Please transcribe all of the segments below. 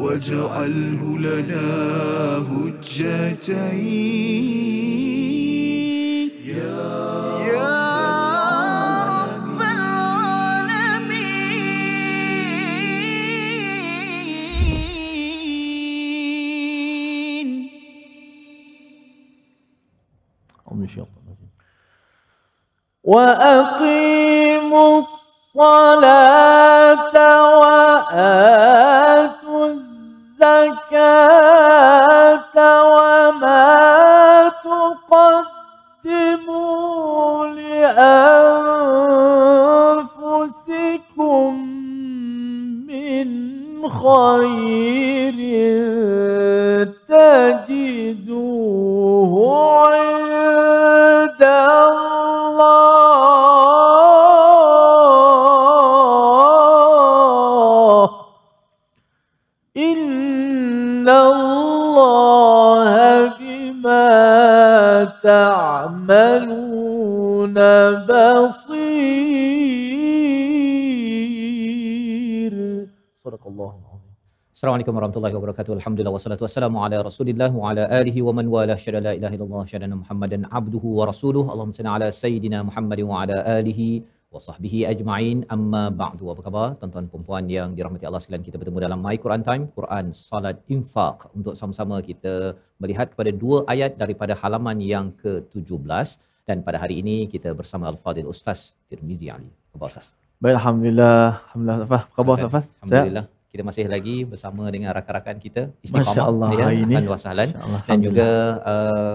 واجعله لنا هجتين يا, رب العالمين وأقيموا الصلاة وآتوا خير تجدوه عند الله إن الله بما تعملون بصير Assalamualaikum warahmatullahi wabarakatuh. Alhamdulillah wassalatu wassalamu ala Rasulillah wa ala alihi wa man wala syada la ilaha illallah syada Muhammadan abduhu wa rasuluhu. Allahumma salli ala sayidina Muhammad wa ala alihi wa sahbihi ajma'in. Amma ba'du. Apa khabar tuan-tuan puan-puan yang dirahmati Allah sekalian kita bertemu dalam My Quran Time, Quran Salat Infaq untuk sama-sama kita melihat kepada dua ayat daripada halaman yang ke-17 dan pada hari ini kita bersama Al-Fadil Ustaz Tirmizi Ali. Apa khabar Ustaz? Baik, alhamdulillah. Alhamdulillah. Apa khabar Ustaz? Alhamdulillah kita masih lagi bersama dengan rakan-rakan kita istiqamah ya dan dan juga uh,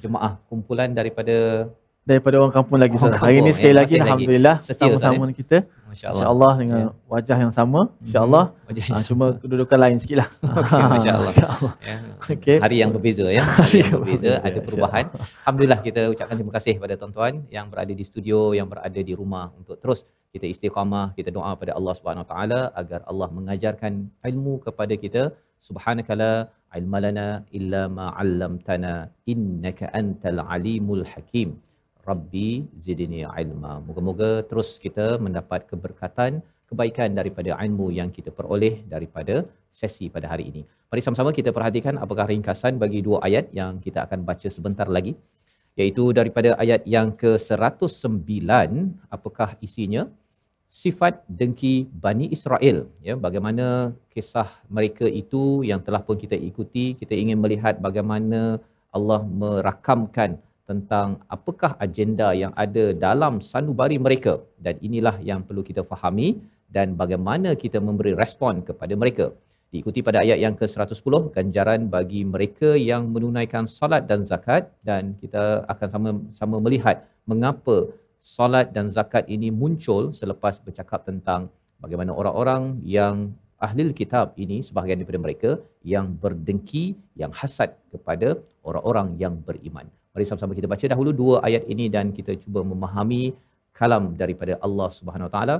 jemaah kumpulan daripada daripada orang kampung lagi orang kampung, hari ni ya, sekali lagi alhamdulillah sama-sama ya. kita insyaallah Allah dengan ya. wajah yang sama mhm. insya Allah. hmm ah, cuma kedudukan lain sikitlah okay, insyaallah insya yeah. hari yang berbeza ya hari yang berbeza ada perubahan alhamdulillah kita ucapkan terima kasih kepada tuan-tuan yang berada di studio yang berada di rumah untuk terus kita istiqamah kita doa kepada Allah Subhanahu taala agar Allah mengajarkan ilmu kepada kita subhanakala ilmalana illa ma'allamtana, 'allamtana innaka antal alimul hakim Rabbi zidni ilma. Moga-moga terus kita mendapat keberkatan, kebaikan daripada ilmu yang kita peroleh daripada sesi pada hari ini. Mari sama-sama kita perhatikan apakah ringkasan bagi dua ayat yang kita akan baca sebentar lagi. Iaitu daripada ayat yang ke-109, apakah isinya? sifat dengki Bani Israel. Ya, bagaimana kisah mereka itu yang telah pun kita ikuti, kita ingin melihat bagaimana Allah merakamkan tentang apakah agenda yang ada dalam sanubari mereka dan inilah yang perlu kita fahami dan bagaimana kita memberi respon kepada mereka. Diikuti pada ayat yang ke-110, ganjaran bagi mereka yang menunaikan solat dan zakat dan kita akan sama-sama melihat mengapa solat dan zakat ini muncul selepas bercakap tentang bagaimana orang-orang yang ahli kitab ini sebahagian daripada mereka yang berdengki, yang hasad kepada orang-orang yang beriman. Mari sama-sama kita baca dahulu dua ayat ini dan kita cuba memahami kalam daripada Allah Subhanahu Wa Taala.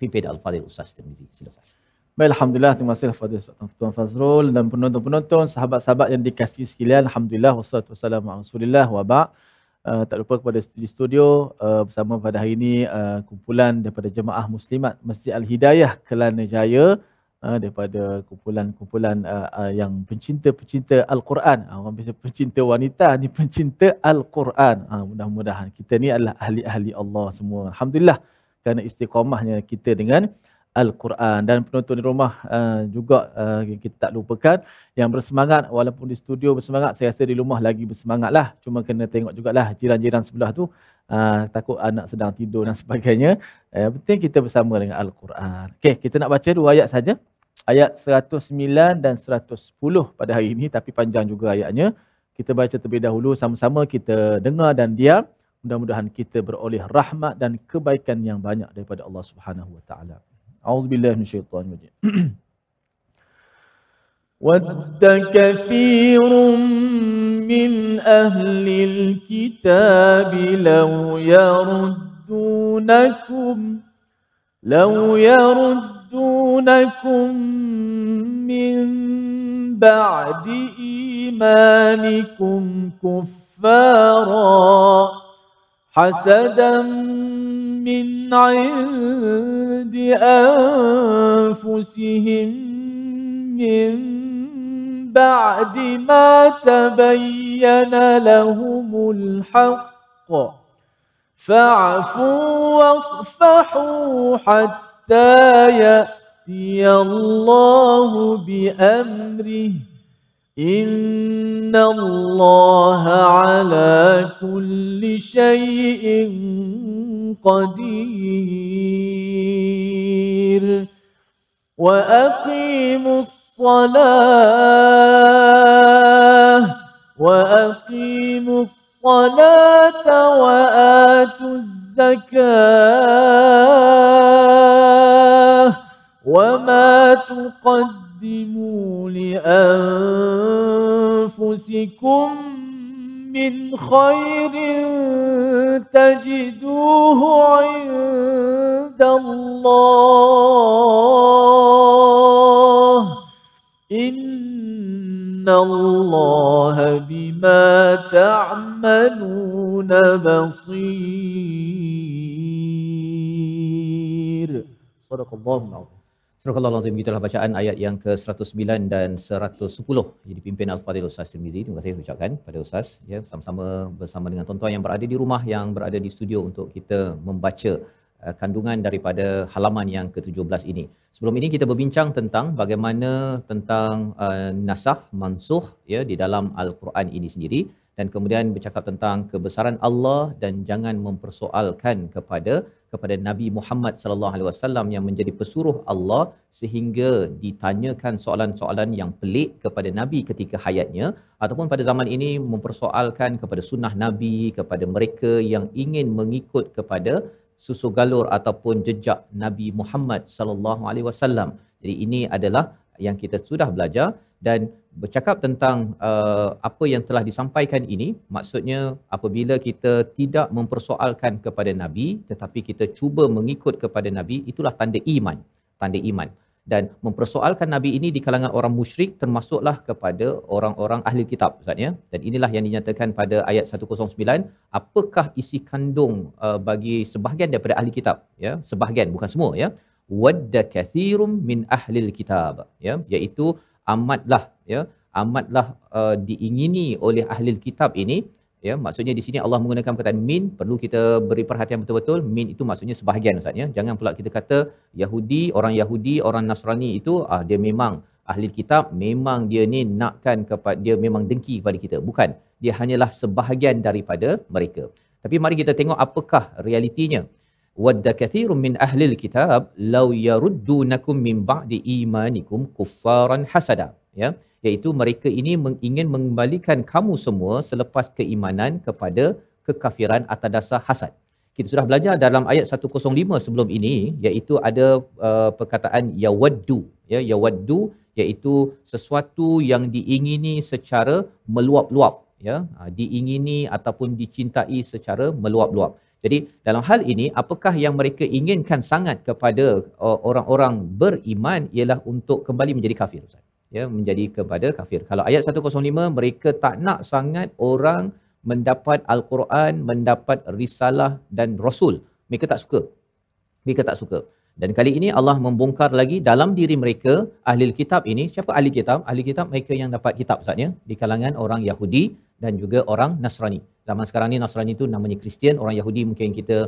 Pimpin al Fadil Ustaz Tirmizi. Sila Ustaz. Baik, Alhamdulillah. Terima kasih kepada Tuan Fazrul dan penonton-penonton, sahabat-sahabat yang dikasihi sekalian. Alhamdulillah. Wassalatu wassalamu ala rasulillah wa ba' uh, eh, tak lupa kepada studio, studio uh, eh, bersama pada hari ini uh, kumpulan daripada jemaah muslimat Masjid Al-Hidayah Kelana Jaya uh, daripada kumpulan-kumpulan uh, uh, yang pencinta-pencinta Al-Quran. Uh, orang biasa pencinta wanita ni pencinta Al-Quran. Uh, mudah-mudahan kita ni adalah ahli-ahli Allah semua. Alhamdulillah kerana istiqamahnya kita dengan Al-Quran dan penonton di rumah uh, juga uh, kita tak lupakan yang bersemangat walaupun di studio bersemangat saya rasa di rumah lagi bersemangat lah cuma kena tengok juga lah jiran-jiran sebelah tu uh, takut anak sedang tidur dan sebagainya uh, penting kita bersama dengan Al-Quran Okay kita nak baca dua ayat saja ayat 109 dan 110 pada hari ini tapi panjang juga ayatnya kita baca terlebih dahulu sama-sama kita dengar dan diam mudah-mudahan kita beroleh rahmat dan kebaikan yang banyak daripada Allah Subhanahu wa taala أعوذ بالله من الشيطان الرجيم ود كثير من أهل الكتاب لو يردونكم لو يردونكم من بعد إيمانكم كفاراً حسدا من عند أنفسهم من بعد ما تبين لهم الحق فاعفوا واصفحوا حتى يأتي الله بأمره إن الله على كل شيء قدير وأقيموا الصلاة وأقيموا الصلاة وآتوا الزكاة وما تقدموا تقدموا لأنفسكم من خير تجدوه عند الله إن الله بما تعملون بصير صدق الله العظيم Subhanallah azim kita bacaan ayat yang ke-109 dan 110 jadi pimpin al-fadil Ustaz Tirmizi terima kasih ucapkan pada Ustaz ya sama-sama bersama dengan tuan-tuan yang berada di rumah yang berada di studio untuk kita membaca uh, kandungan daripada halaman yang ke-17 ini. Sebelum ini kita berbincang tentang bagaimana tentang uh, nasakh mansuh ya di dalam al-Quran ini sendiri dan kemudian bercakap tentang kebesaran Allah dan jangan mempersoalkan kepada kepada Nabi Muhammad sallallahu alaihi wasallam yang menjadi pesuruh Allah sehingga ditanyakan soalan-soalan yang pelik kepada Nabi ketika hayatnya ataupun pada zaman ini mempersoalkan kepada sunnah Nabi kepada mereka yang ingin mengikut kepada susu galur ataupun jejak Nabi Muhammad sallallahu alaihi wasallam. Jadi ini adalah yang kita sudah belajar dan bercakap tentang uh, apa yang telah disampaikan ini maksudnya apabila kita tidak mempersoalkan kepada nabi tetapi kita cuba mengikut kepada nabi itulah tanda iman tanda iman dan mempersoalkan nabi ini di kalangan orang musyrik termasuklah kepada orang-orang ahli kitab ya dan inilah yang dinyatakan pada ayat 109 apakah isi kandung uh, bagi sebahagian daripada ahli kitab ya sebahagian bukan semua ya wadda kathirum min ahlil kitab ya iaitu amatlah ya amatlah uh, diingini oleh ahli kitab ini ya maksudnya di sini Allah menggunakan perkataan min perlu kita beri perhatian betul-betul min itu maksudnya sebahagian ustaz ya. jangan pula kita kata Yahudi orang Yahudi orang Nasrani itu ah dia memang ahli kitab memang dia ni nakkan kepada dia memang dengki kepada kita bukan dia hanyalah sebahagian daripada mereka tapi mari kita tengok apakah realitinya wadda kathirun min ahli kitab law yaruddunakum min ba'di imanikum kuffaran hasada ya iaitu mereka ini ingin mengembalikan kamu semua selepas keimanan kepada kekafiran atas dasar hasad. Kita sudah belajar dalam ayat 105 sebelum ini iaitu ada uh, perkataan yawaddu ya yawaddu iaitu sesuatu yang diingini secara meluap-luap ya ha, diingini ataupun dicintai secara meluap-luap. Jadi dalam hal ini apakah yang mereka inginkan sangat kepada uh, orang-orang beriman ialah untuk kembali menjadi kafir Ustaz ya menjadi kepada kafir. Kalau ayat 105 mereka tak nak sangat orang mendapat al-Quran, mendapat risalah dan rasul. Mereka tak suka. Mereka tak suka. Dan kali ini Allah membongkar lagi dalam diri mereka ahli kitab ini. Siapa ahli kitab? Ahli kitab mereka yang dapat kitab saatnya di kalangan orang Yahudi dan juga orang Nasrani. Zaman sekarang ni Nasrani itu namanya Kristian, orang Yahudi mungkin kita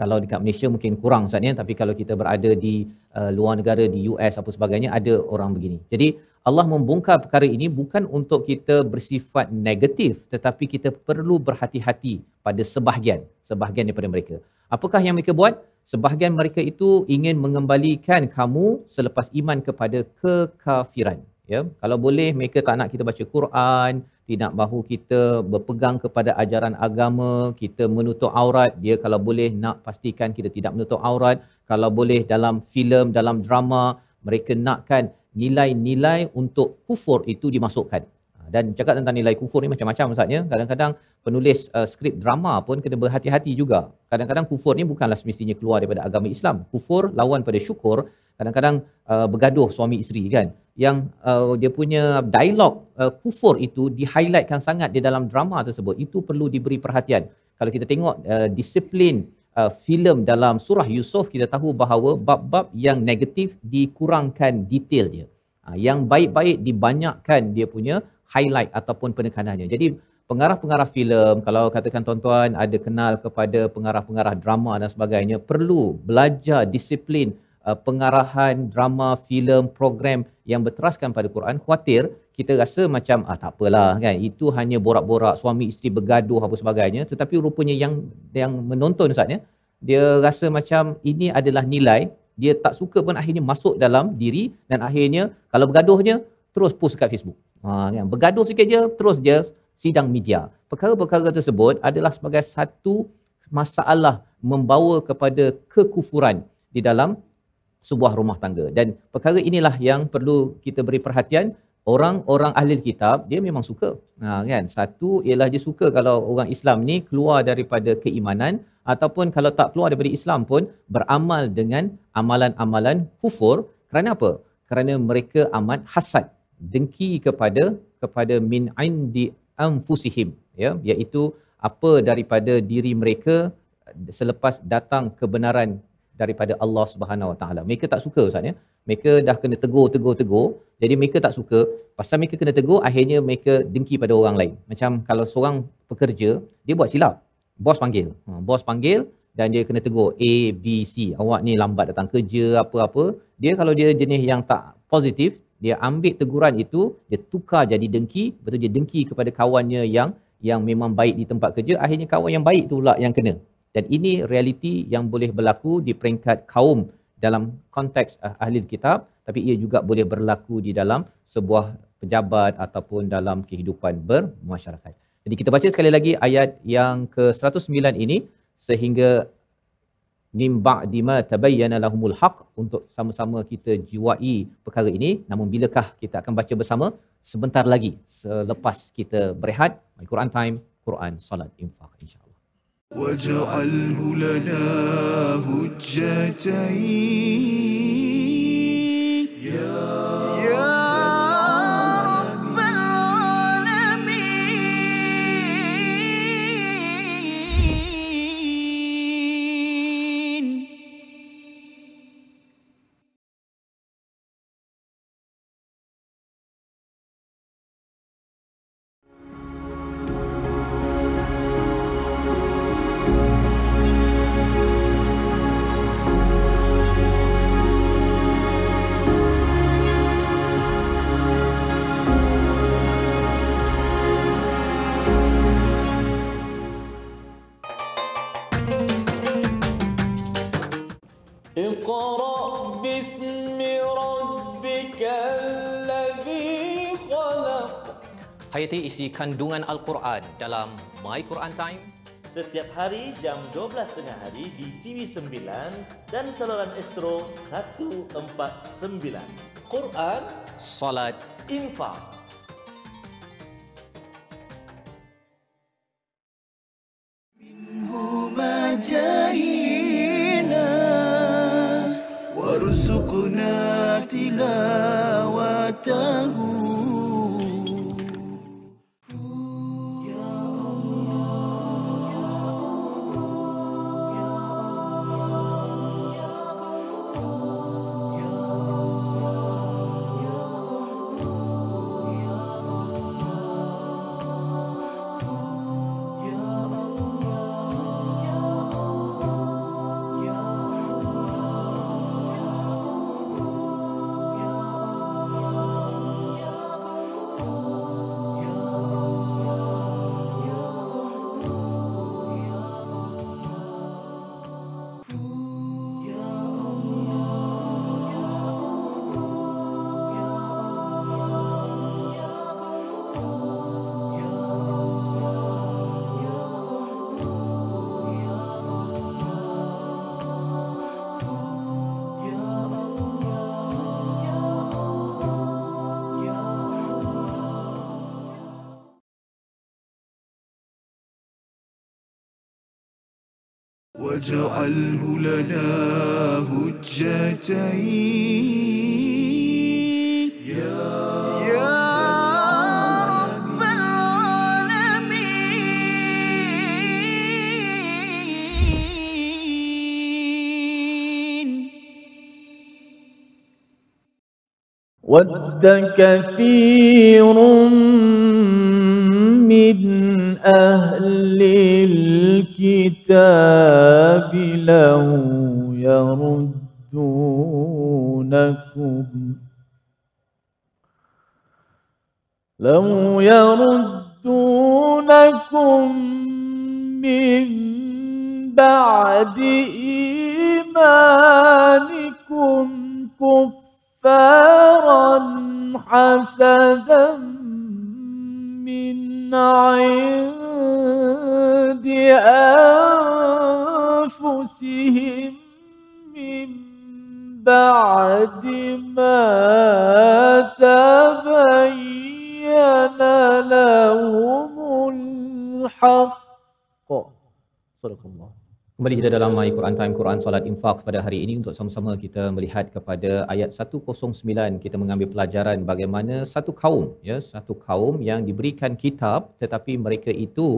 kalau dekat Malaysia mungkin kurang saatnya tapi kalau kita berada di uh, luar negara di US apa sebagainya ada orang begini. Jadi Allah membongkar perkara ini bukan untuk kita bersifat negatif tetapi kita perlu berhati-hati pada sebahagian sebahagian daripada mereka. Apakah yang mereka buat? Sebahagian mereka itu ingin mengembalikan kamu selepas iman kepada kekafiran. Ya, kalau boleh mereka tak nak kita baca Quran, tidak bahu kita berpegang kepada ajaran agama, kita menutup aurat, dia kalau boleh nak pastikan kita tidak menutup aurat, kalau boleh dalam filem, dalam drama, mereka nakkan nilai-nilai untuk kufur itu dimasukkan. Ha, dan cakap tentang nilai kufur ni macam-macam maksudnya, kadang-kadang penulis uh, skrip drama pun kena berhati-hati juga. Kadang-kadang kufur ni bukanlah semestinya keluar daripada agama Islam. Kufur lawan pada syukur, kadang-kadang uh, bergaduh suami isteri kan yang uh, dia punya dialog uh, kufur itu di-highlightkan sangat di dalam drama tersebut itu perlu diberi perhatian kalau kita tengok uh, disiplin uh, filem dalam surah Yusuf kita tahu bahawa bab-bab yang negatif dikurangkan detail dia uh, yang baik-baik dibanyakkan dia punya highlight ataupun penekanannya jadi pengarah-pengarah filem kalau katakan tuan-tuan ada kenal kepada pengarah-pengarah drama dan sebagainya perlu belajar disiplin uh, pengarahan drama, filem, program yang berteraskan pada Quran khawatir kita rasa macam ah tak apalah kan itu hanya borak-borak suami isteri bergaduh apa sebagainya tetapi rupanya yang yang menonton saatnya dia rasa macam ini adalah nilai dia tak suka pun akhirnya masuk dalam diri dan akhirnya kalau bergaduhnya terus post kat Facebook. Ha, kan? Bergaduh sikit je terus je sidang media. Perkara-perkara tersebut adalah sebagai satu masalah membawa kepada kekufuran di dalam sebuah rumah tangga. Dan perkara inilah yang perlu kita beri perhatian. Orang-orang ahli kitab, dia memang suka. Ha, kan? Satu ialah dia suka kalau orang Islam ni keluar daripada keimanan ataupun kalau tak keluar daripada Islam pun beramal dengan amalan-amalan kufur. Kerana apa? Kerana mereka amat hasad, dengki kepada kepada min ain di amfusihim. Ya? Iaitu apa daripada diri mereka selepas datang kebenaran daripada Allah Subhanahu Wa Taala. Mereka tak suka Ustaz ya. Mereka dah kena tegur, tegur, tegur. Jadi mereka tak suka. Pasal mereka kena tegur, akhirnya mereka dengki pada orang lain. Macam kalau seorang pekerja, dia buat silap. Bos panggil. Ha, bos panggil dan dia kena tegur A, B, C. Awak ni lambat datang kerja, apa-apa. Dia kalau dia jenis yang tak positif, dia ambil teguran itu, dia tukar jadi dengki. betul? dia dengki kepada kawannya yang yang memang baik di tempat kerja. Akhirnya kawan yang baik tu pula yang kena dan ini realiti yang boleh berlaku di peringkat kaum dalam konteks uh, ahli kitab tapi ia juga boleh berlaku di dalam sebuah pejabat ataupun dalam kehidupan bermasyarakat. Jadi kita baca sekali lagi ayat yang ke-109 ini sehingga nimba dima tabayyana lahumul haq untuk sama-sama kita jiwai perkara ini namun bilakah kita akan baca bersama sebentar lagi selepas kita berehat Quran time Quran solat infak insyaallah واجعله لنا هجتين يا ikuti isi kandungan Al-Quran dalam My Quran Time setiap hari jam 12.30 hari di TV9 dan saluran Astro 149. Quran, Salat, Infaq. واجعله لنا هجتين يا يا رب العالمين ود كثير يرون kembali kita dalam My Quran Time, Quran Salat Infak pada hari ini untuk sama-sama kita melihat kepada ayat 109 kita mengambil pelajaran bagaimana satu kaum, ya satu kaum yang diberikan kitab tetapi mereka itu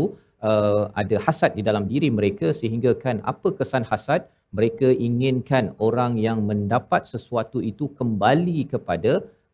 uh, ada hasad di dalam diri mereka sehingga kan apa kesan hasad mereka inginkan orang yang mendapat sesuatu itu kembali kepada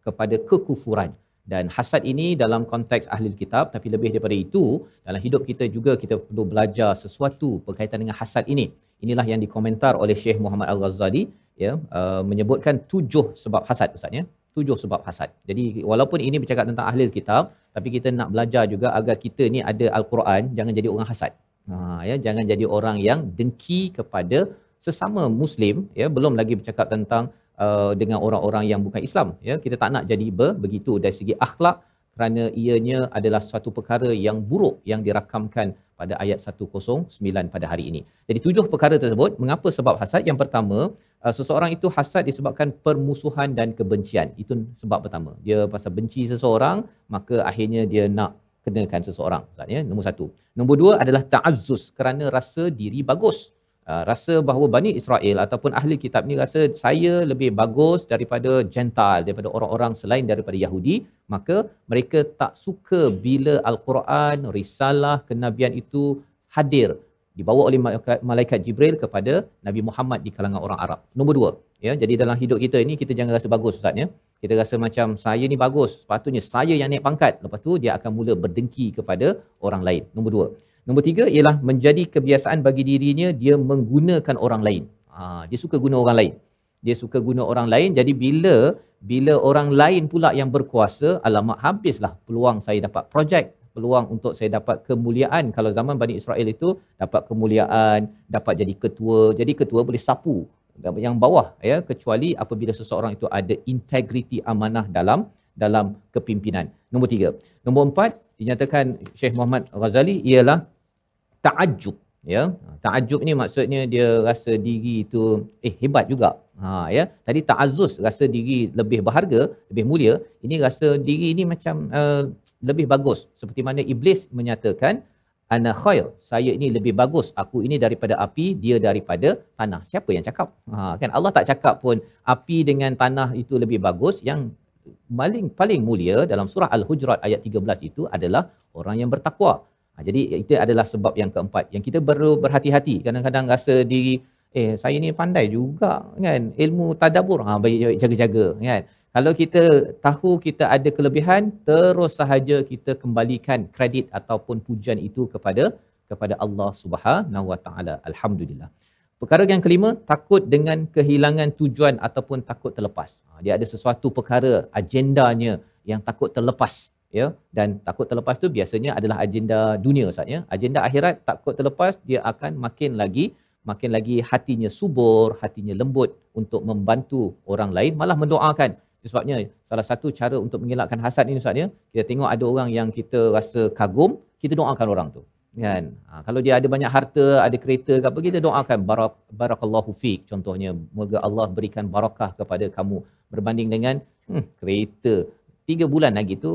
kepada kekufuran dan hasad ini dalam konteks ahli kitab tapi lebih daripada itu dalam hidup kita juga kita perlu belajar sesuatu berkaitan dengan hasad ini inilah yang dikomentar oleh Syekh Muhammad Al-Ghazali ya uh, menyebutkan tujuh sebab hasad ustaz ya tujuh sebab hasad jadi walaupun ini bercakap tentang ahli kitab tapi kita nak belajar juga agar kita ni ada al-Quran jangan jadi orang hasad ha ya jangan jadi orang yang dengki kepada sesama muslim ya belum lagi bercakap tentang uh, dengan orang-orang yang bukan Islam ya kita tak nak jadi ber, begitu dari segi akhlak kerana ianya adalah suatu perkara yang buruk yang dirakamkan pada ayat 109 pada hari ini. Jadi tujuh perkara tersebut, mengapa sebab hasad? Yang pertama, uh, seseorang itu hasad disebabkan permusuhan dan kebencian. Itu sebab pertama. Dia pasal benci seseorang, maka akhirnya dia nak kenakan seseorang. Ya, nombor satu. Nombor dua adalah ta'azzus kerana rasa diri bagus. Ah, rasa bahawa Bani Israel ataupun ahli kitab ni rasa saya lebih bagus daripada Gentile, daripada orang-orang selain daripada Yahudi, maka mereka tak suka bila Al-Quran, Risalah, Kenabian itu hadir dibawa oleh malaikat Jibril kepada Nabi Muhammad di kalangan orang Arab. Nombor dua, ya, jadi dalam hidup kita ini kita jangan rasa bagus Ustaz. Ya. Kita rasa macam saya ni bagus, sepatutnya saya yang naik pangkat. Lepas tu dia akan mula berdengki kepada orang lain. Nombor dua. Nombor tiga ialah menjadi kebiasaan bagi dirinya dia menggunakan orang lain. Ha, dia suka guna orang lain. Dia suka guna orang lain. Jadi bila bila orang lain pula yang berkuasa, alamak habislah peluang saya dapat projek peluang untuk saya dapat kemuliaan kalau zaman Bani Israel itu dapat kemuliaan, dapat jadi ketua. Jadi ketua boleh sapu yang bawah ya kecuali apabila seseorang itu ada integriti amanah dalam dalam kepimpinan. Nombor tiga. Nombor empat dinyatakan Syekh Muhammad Ghazali ialah ta'ajub ya ta'ajub ni maksudnya dia rasa diri itu eh hebat juga ha ya tadi ta'azzuz rasa diri lebih berharga lebih mulia ini rasa diri ni macam uh, lebih bagus seperti mana iblis menyatakan ana khair saya ini lebih bagus aku ini daripada api dia daripada tanah siapa yang cakap ha kan Allah tak cakap pun api dengan tanah itu lebih bagus yang paling paling mulia dalam surah al-hujurat ayat 13 itu adalah orang yang bertakwa Ha, jadi itu adalah sebab yang keempat yang kita perlu berhati-hati. Kadang-kadang rasa diri eh saya ni pandai juga kan ilmu tadabur. ha baik-baik jaga-jaga kan. Kalau kita tahu kita ada kelebihan terus sahaja kita kembalikan kredit ataupun pujian itu kepada kepada Allah Subhanahu Wa Taala. Alhamdulillah. Perkara yang kelima, takut dengan kehilangan tujuan ataupun takut terlepas. Ha, dia ada sesuatu perkara, agendanya yang takut terlepas ya dan takut terlepas tu biasanya adalah agenda dunia ustaz ya. agenda akhirat takut terlepas dia akan makin lagi makin lagi hatinya subur hatinya lembut untuk membantu orang lain malah mendoakan sebabnya salah satu cara untuk mengelakkan hasad ini ustaz ya kita tengok ada orang yang kita rasa kagum kita doakan orang tu kan ha, kalau dia ada banyak harta ada kereta ke apa kita doakan barak barakallahu fik contohnya moga Allah berikan barakah kepada kamu berbanding dengan hmm, kereta tiga bulan lagi tu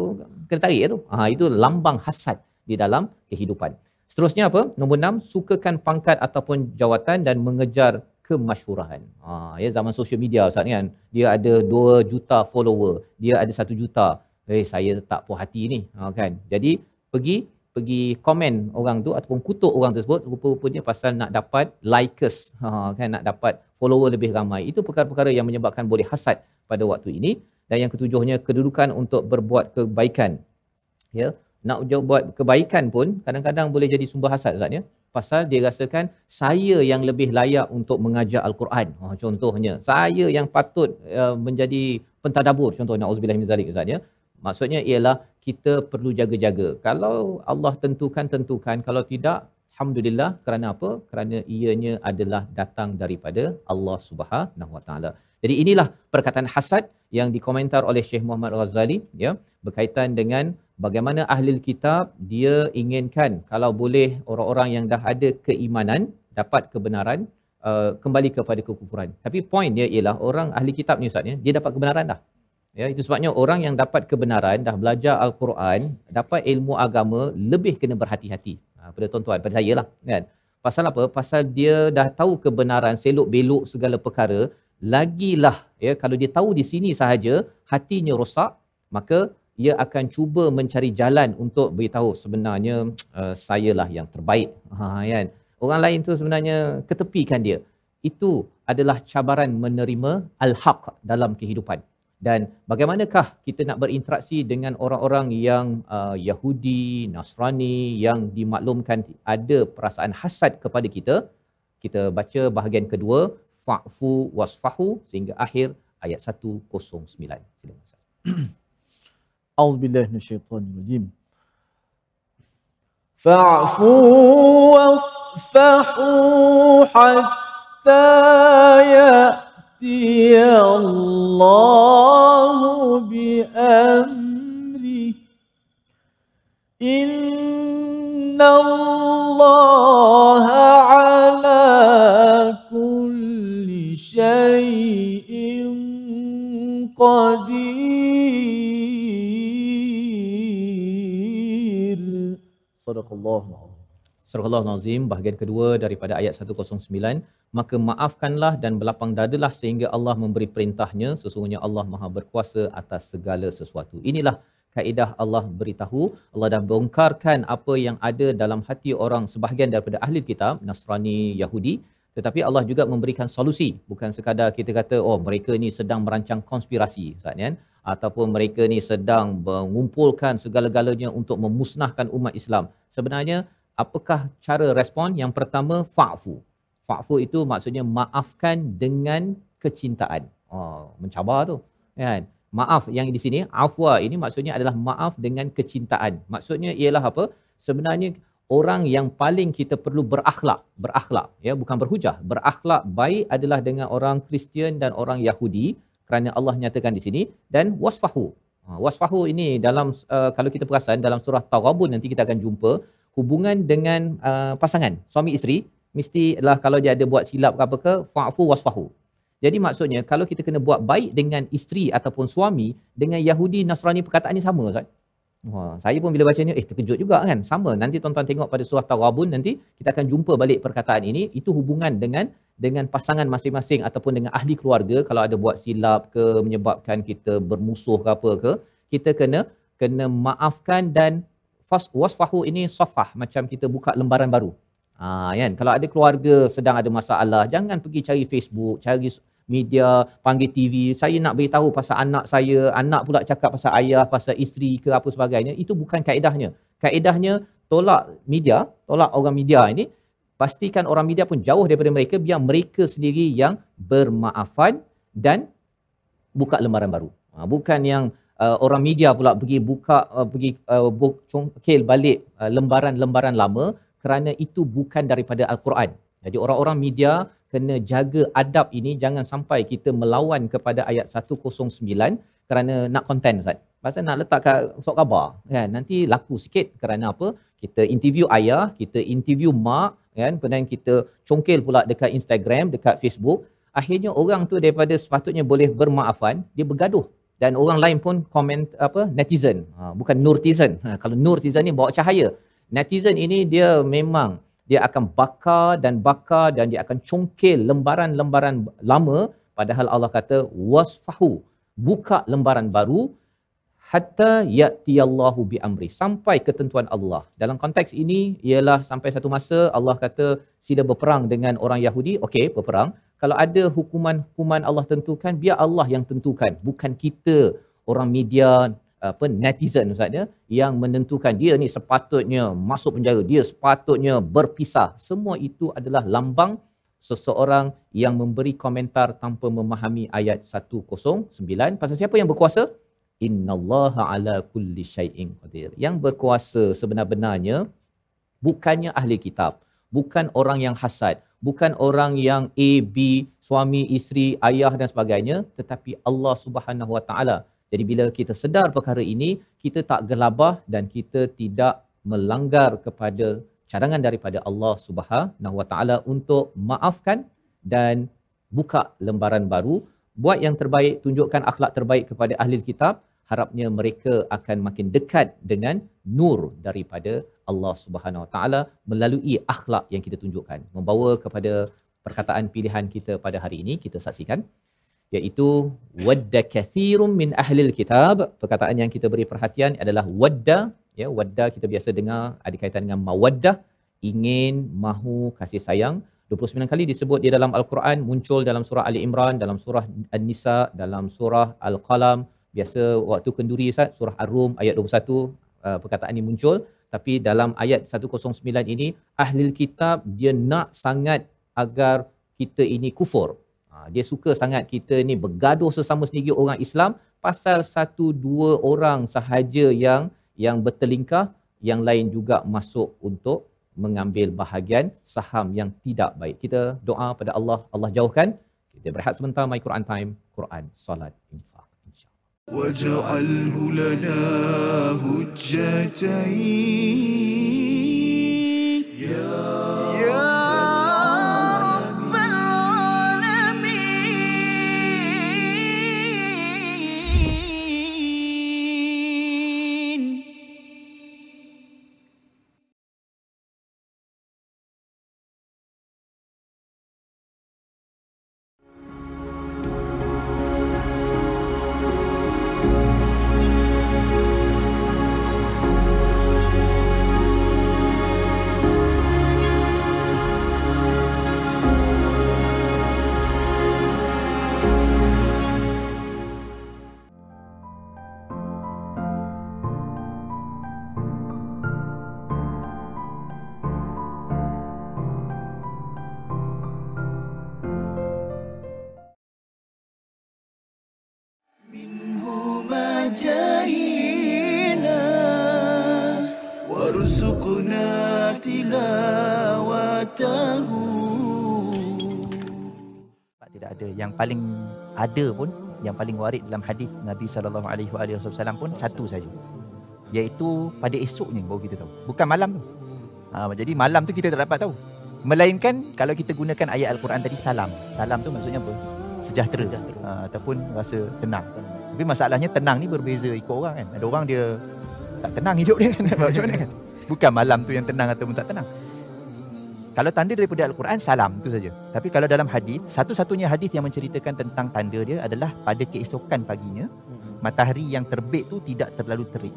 kena tarik ya, tu. Ha, itu lambang hasad di dalam kehidupan. Seterusnya apa? Nombor enam, sukakan pangkat ataupun jawatan dan mengejar kemasyhuran. Ha, ya zaman sosial media Ustaz kan, dia ada dua juta follower, dia ada satu juta. Eh saya tak puas hati ni, ha, kan. Jadi pergi pergi komen orang tu ataupun kutuk orang tersebut rupa-rupanya pasal nak dapat likers ha, kan nak dapat follower lebih ramai itu perkara-perkara yang menyebabkan boleh hasad pada waktu ini dan yang ketujuhnya kedudukan untuk berbuat kebaikan ya nak buat kebaikan pun kadang-kadang boleh jadi sumber hasad Ustaz ya pasal dia rasakan saya yang lebih layak untuk mengajar al-Quran oh, contohnya saya yang patut uh, menjadi pentadabur contohnya auzubillahi min zalik ya maksudnya ialah kita perlu jaga-jaga kalau Allah tentukan tentukan kalau tidak alhamdulillah kerana apa kerana ianya adalah datang daripada Allah Subhanahu wa taala jadi inilah perkataan hasad yang dikomentar oleh Syekh Muhammad Ghazali ya berkaitan dengan bagaimana ahli kitab dia inginkan kalau boleh orang-orang yang dah ada keimanan dapat kebenaran uh, kembali kepada kekufuran. Tapi poin dia ialah orang ahli kitab ni Ustaz ya, dia dapat kebenaran dah. Ya, itu sebabnya orang yang dapat kebenaran, dah belajar Al-Quran, dapat ilmu agama, lebih kena berhati-hati ha, pada tuan-tuan, pada saya lah. Kan? Pasal apa? Pasal dia dah tahu kebenaran, selok-belok segala perkara, lagilah ya kalau dia tahu di sini sahaja hatinya rosak maka ia akan cuba mencari jalan untuk beritahu sebenarnya uh, sayalah yang terbaik ha kan orang lain tu sebenarnya ketepikan dia itu adalah cabaran menerima al-haq dalam kehidupan dan bagaimanakah kita nak berinteraksi dengan orang-orang yang uh, Yahudi, Nasrani yang dimaklumkan ada perasaan hasad kepada kita? Kita baca bahagian kedua, fa'fu wasfahu sehingga akhir ayat 109. Sila masuk. A'udzubillahi minasyaitonir rajim. Fa'fu wasfahu hatta ya Allah bi amri. Inna Allah qadir. Sadaqallahu Surah Allah Nazim bahagian kedua daripada ayat 109 maka maafkanlah dan berlapang dadalah sehingga Allah memberi perintahnya sesungguhnya Allah Maha berkuasa atas segala sesuatu inilah kaedah Allah beritahu Allah dah bongkarkan apa yang ada dalam hati orang sebahagian daripada ahli kitab Nasrani Yahudi tetapi Allah juga memberikan solusi bukan sekadar kita kata oh mereka ni sedang merancang konspirasi ustaz ya kan ataupun mereka ni sedang mengumpulkan segala-galanya untuk memusnahkan umat Islam sebenarnya apakah cara respon yang pertama fa'fu fa'fu itu maksudnya maafkan dengan kecintaan oh mencabar tu Ya, kan? maaf yang di sini afwa ini maksudnya adalah maaf dengan kecintaan maksudnya ialah apa sebenarnya orang yang paling kita perlu berakhlak berakhlak ya bukan berhujah berakhlak baik adalah dengan orang Kristian dan orang Yahudi kerana Allah nyatakan di sini dan wasfahu ha, wasfahu ini dalam uh, kalau kita perasan dalam surah Taghabun nanti kita akan jumpa hubungan dengan uh, pasangan suami isteri mesti lah kalau dia ada buat silap ke apa ke fa'fu wasfahu jadi maksudnya kalau kita kena buat baik dengan isteri ataupun suami dengan Yahudi Nasrani perkataannya sama Ustaz. Wah, saya pun bila baca ni, eh terkejut juga kan. Sama, nanti tuan-tuan tengok pada surah Tawabun nanti, kita akan jumpa balik perkataan ini. Itu hubungan dengan dengan pasangan masing-masing ataupun dengan ahli keluarga. Kalau ada buat silap ke, menyebabkan kita bermusuh ke apa ke, kita kena kena maafkan dan wasfahu ini sofah. Macam kita buka lembaran baru. Ha, kan? Kalau ada keluarga sedang ada masalah, jangan pergi cari Facebook, cari media, panggil TV, saya nak beritahu pasal anak saya, anak pula cakap pasal ayah, pasal isteri ke apa sebagainya, itu bukan kaedahnya. Kaedahnya tolak media, tolak orang media ini, pastikan orang media pun jauh daripada mereka, biar mereka sendiri yang bermaafan dan buka lembaran baru. Ha, bukan yang uh, orang media pula pergi buka, uh, pergi uh, cungkil balik uh, lembaran-lembaran lama, kerana itu bukan daripada Al-Quran. Jadi orang-orang media kena jaga adab ini jangan sampai kita melawan kepada ayat 109 kerana nak konten Ustaz. Pasal nak letak kat sok khabar kan. Nanti laku sikit kerana apa? Kita interview ayah, kita interview mak kan. Kemudian kita congkel pula dekat Instagram, dekat Facebook. Akhirnya orang tu daripada sepatutnya boleh bermaafan, dia bergaduh. Dan orang lain pun komen apa netizen. Ha, bukan nurtizen. Ha, kalau nurtizen ni bawa cahaya. Netizen ini dia memang dia akan bakar dan bakar dan dia akan congkel lembaran-lembaran lama padahal Allah kata wasfahu buka lembaran baru hatta ya'tiyallahu bi amri sampai ketentuan Allah dalam konteks ini ialah sampai satu masa Allah kata sila berperang dengan orang Yahudi okey berperang kalau ada hukuman-hukuman Allah tentukan biar Allah yang tentukan bukan kita orang media apa netizen maksudnya yang menentukan dia ni sepatutnya masuk penjara dia sepatutnya berpisah semua itu adalah lambang seseorang yang memberi komentar tanpa memahami ayat 109 pasal siapa yang berkuasa innallaha ala kulli syaiin qadir yang berkuasa sebenarnya bukannya ahli kitab bukan orang yang hasad bukan orang yang a b suami isteri ayah dan sebagainya tetapi Allah Subhanahu wa taala jadi bila kita sedar perkara ini, kita tak gelabah dan kita tidak melanggar kepada cadangan daripada Allah Subhanahu Wa Taala untuk maafkan dan buka lembaran baru. Buat yang terbaik, tunjukkan akhlak terbaik kepada ahli kitab. Harapnya mereka akan makin dekat dengan nur daripada Allah Subhanahu Wa Taala melalui akhlak yang kita tunjukkan. Membawa kepada perkataan pilihan kita pada hari ini, kita saksikan iaitu wadda kathirum min ahlil kitab perkataan yang kita beri perhatian adalah wadda ya wadda kita biasa dengar ada kaitan dengan mawaddah ingin mahu kasih sayang 29 kali disebut di dalam al-Quran muncul dalam surah Ali Imran dalam surah An-Nisa dalam surah Al-Qalam biasa waktu kenduri Ustaz surah Ar-Rum ayat 21 uh, perkataan ini muncul tapi dalam ayat 109 ini ahlil kitab dia nak sangat agar kita ini kufur dia suka sangat kita ni bergaduh sesama sendiri orang Islam pasal satu dua orang sahaja yang yang bertelingkah yang lain juga masuk untuk mengambil bahagian saham yang tidak baik. Kita doa pada Allah, Allah jauhkan. Kita berehat sebentar mai Quran Time, Quran Salat infak. insya-Allah. ada pun yang paling warid dalam hadis Nabi sallallahu alaihi wasallam pun satu saja. Iaitu pada esoknya baru kita tahu. Bukan malam tu. Ha, jadi malam tu kita tak dapat tahu. Melainkan kalau kita gunakan ayat al-Quran tadi salam. Salam tu maksudnya apa? Sejahtera. Sejahtera. Ha, ataupun rasa tenang. Tapi masalahnya tenang ni berbeza ikut orang kan. Ada orang dia tak tenang hidup dia kan. Macam mana kan? Bukan malam tu yang tenang ataupun tak tenang. Kalau tanda daripada Al-Quran salam itu saja. Tapi kalau dalam hadis, satu-satunya hadis yang menceritakan tentang tanda dia adalah pada keesokan paginya, hmm. matahari yang terbit tu tidak terlalu terik.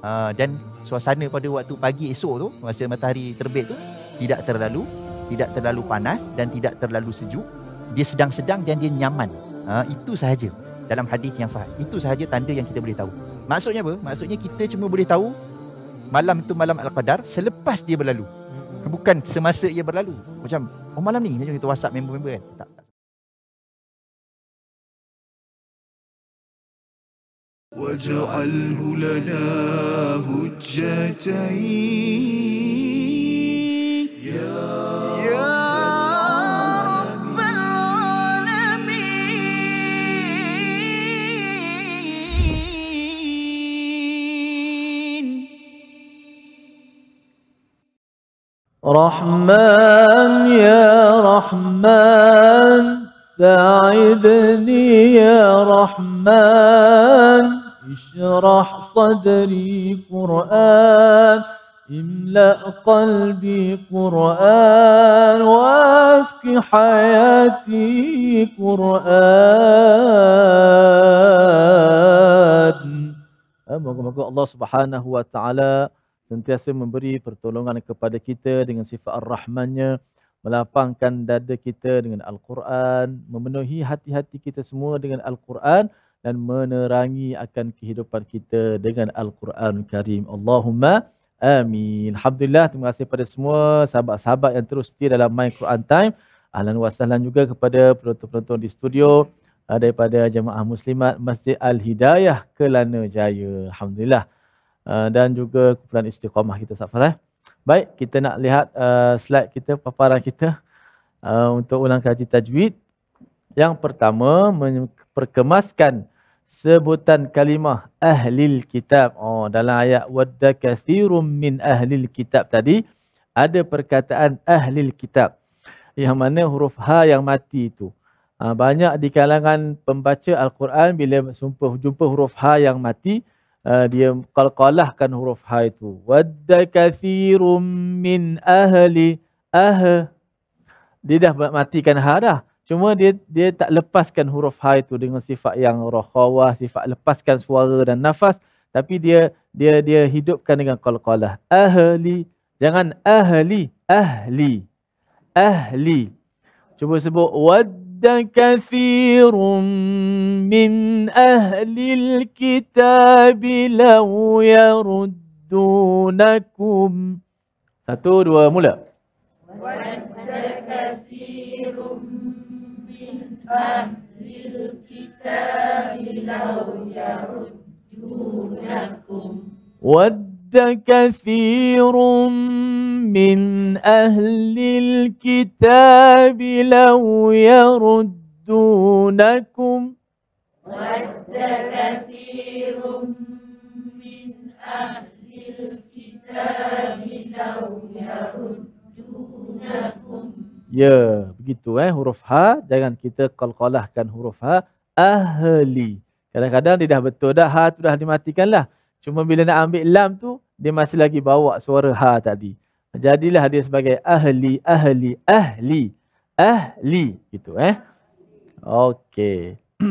Uh, dan suasana pada waktu pagi esok tu, masa matahari terbit tu tidak terlalu tidak terlalu panas dan tidak terlalu sejuk. Dia sedang-sedang dan dia nyaman. Uh, itu sahaja dalam hadis yang sahih. Itu sahaja tanda yang kita boleh tahu. Maksudnya apa? Maksudnya kita cuma boleh tahu malam itu malam Al-Qadar selepas dia berlalu bukan semasa ia berlalu. Macam, oh malam ni, macam kita WhatsApp member-member kan. Tak. وَجَعَلْهُ لَنَا هُجَّتَيْنِ رحمن يا رحمن ساعدني يا رحمن اشرح صدري قرآن املأ قلبي قرآن وافك حياتي قرآن أمرك الله سبحانه وتعالى sentiasa memberi pertolongan kepada kita dengan sifat Ar-Rahmannya, melapangkan dada kita dengan Al-Quran, memenuhi hati-hati kita semua dengan Al-Quran dan menerangi akan kehidupan kita dengan Al-Quran Karim. Allahumma amin. Alhamdulillah, terima kasih kepada semua sahabat-sahabat yang terus setia dalam My Quran Time. Ahlan wa sahlan juga kepada penonton-penonton di studio eh, daripada jemaah muslimat Masjid Al-Hidayah Kelana Jaya. Alhamdulillah. Eh, dan juga kumpulan istiqamah kita Safar eh. Baik, kita nak lihat uh, slide kita paparan kita uh, untuk ulang kaji tajwid. Yang pertama memperkemaskan sebutan kalimah ahlil kitab. Oh, dalam ayat wadda kathirum min ahlil kitab tadi ada perkataan ahlil kitab. Yang mana huruf h ha yang mati itu. Ah, banyak di kalangan pembaca Al-Quran bila sumpah, jumpa huruf h ha yang mati, Ah, dia qalqalahkan huruf ha itu wadda kathirum min ahli ah dia dah matikan ha dah cuma dia dia tak lepaskan huruf ha itu dengan sifat yang rakhawah sifat lepaskan suara dan nafas tapi dia dia dia hidupkan dengan qalqalah ahli jangan ahli ahli ahli cuba sebut wad كثير من أهل الكتاب لو يردونكم تقول ومولا ود كثير من أهل الكتاب لو يردونكم ود كثير من أهل الكتاب لو يردونكم ود كثير من أهل الكتاب لو يردونكم يا ya, begitu eh huruf ha jangan kita qalqalahkan huruf ha ahli kadang-kadang dia dah betul dah ha tu dah lah. cuma bila nak ambil lam tu dia masih lagi bawa suara ha tadi. Jadilah dia sebagai ahli, ahli, ahli, ahli gitu eh. Okey.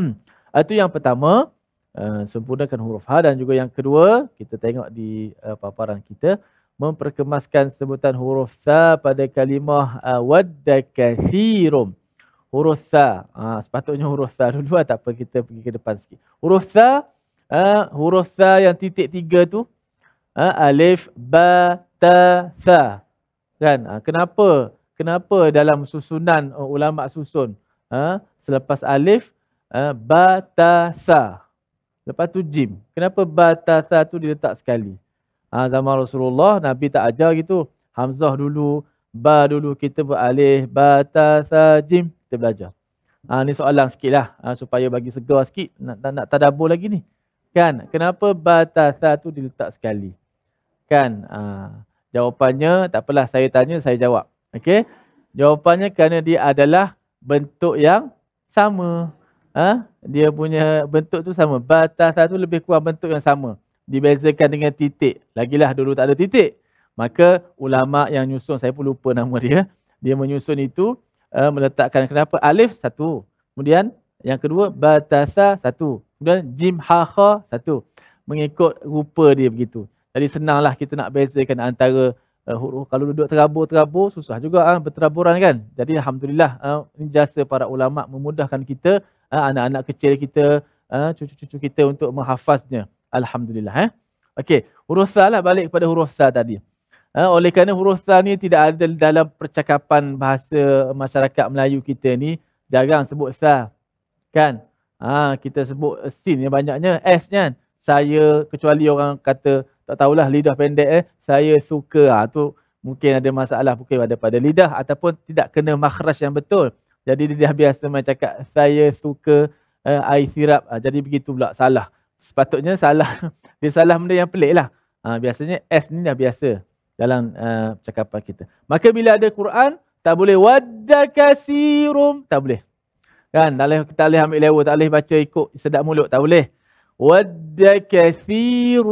Itu yang pertama, uh, sempurnakan huruf ha dan juga yang kedua, kita tengok di uh, paparan kita memperkemaskan sebutan huruf sa pada kalimah uh, wadda kathirum. Huruf sa, uh, sepatutnya huruf sa dulu tak apa kita pergi ke depan sikit. Huruf sa, uh, huruf sa yang titik tiga tu, ha, alif ba ta tha kan ha, kenapa kenapa dalam susunan uh, ulama susun ha, selepas alif ha, ba ta tha lepas tu jim kenapa ba ta tha tu diletak sekali ha, zaman Rasulullah nabi tak ajar gitu hamzah dulu ba dulu kita buat alif ba ta tha jim kita belajar Ha, ni soalan sikit lah ha, supaya bagi segar sikit nak, nak, nak tadabur lagi ni. Kan? Kenapa batasa tu diletak sekali? Kan? Ha, jawapannya, tak apalah saya tanya, saya jawab. Okey? Jawapannya kerana dia adalah bentuk yang sama. Ha? Dia punya bentuk tu sama. Batas satu lebih kurang bentuk yang sama. Dibezakan dengan titik. Lagilah dulu tak ada titik. Maka ulama' yang nyusun, saya pun lupa nama dia. Dia menyusun itu, uh, meletakkan kenapa? Alif, satu. Kemudian, yang kedua, batasa, satu. Kemudian, jim, ha, ha, satu. Mengikut rupa dia begitu. Jadi senanglah kita nak bezakan antara uh, huruf kalau duduk terabur-terabur susah juga ah uh, berteraburan kan. Jadi alhamdulillah uh, jasa para ulama memudahkan kita uh, anak-anak kecil kita uh, cucu-cucu kita untuk menghafaznya. Alhamdulillah eh. Okey, huruf tha lah balik kepada huruf tha tadi. Uh, oleh kerana huruf tha ni tidak ada dalam percakapan bahasa masyarakat Melayu kita ni jarang sebut tha. Kan? Ah kita sebut sin yang banyaknya S kan. Saya kecuali orang kata tak tahulah lidah pendek eh saya suka ha, tu mungkin ada masalah mungkin ada pada lidah ataupun tidak kena makhraj yang betul jadi dia biasa main cakap saya suka eh, air sirap ha, jadi begitu pula salah sepatutnya salah dia salah benda yang pelik lah ha, biasanya S ni dah biasa dalam uh, percakapan kita maka bila ada Quran tak boleh wadda kasirum tak boleh kan tak boleh, tak boleh ambil level tak boleh baca ikut sedap mulut tak boleh ود كثير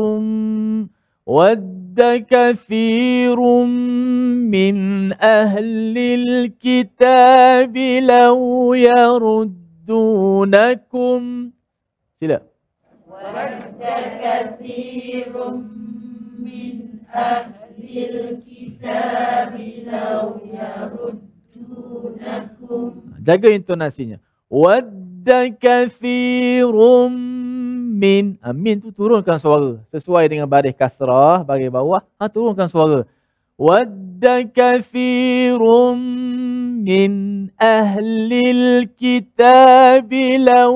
ود كثير من أهل الكتاب لو يردونكم سلا ود كثير من أهل الكتاب لو يردونكم جاكو انتوناسينيا ود كثير من min, ha, min tu turunkan suara sesuai dengan baris kasrah bagi bawah, ha, turunkan suara. Wadda kathirun min ahli alkitab, law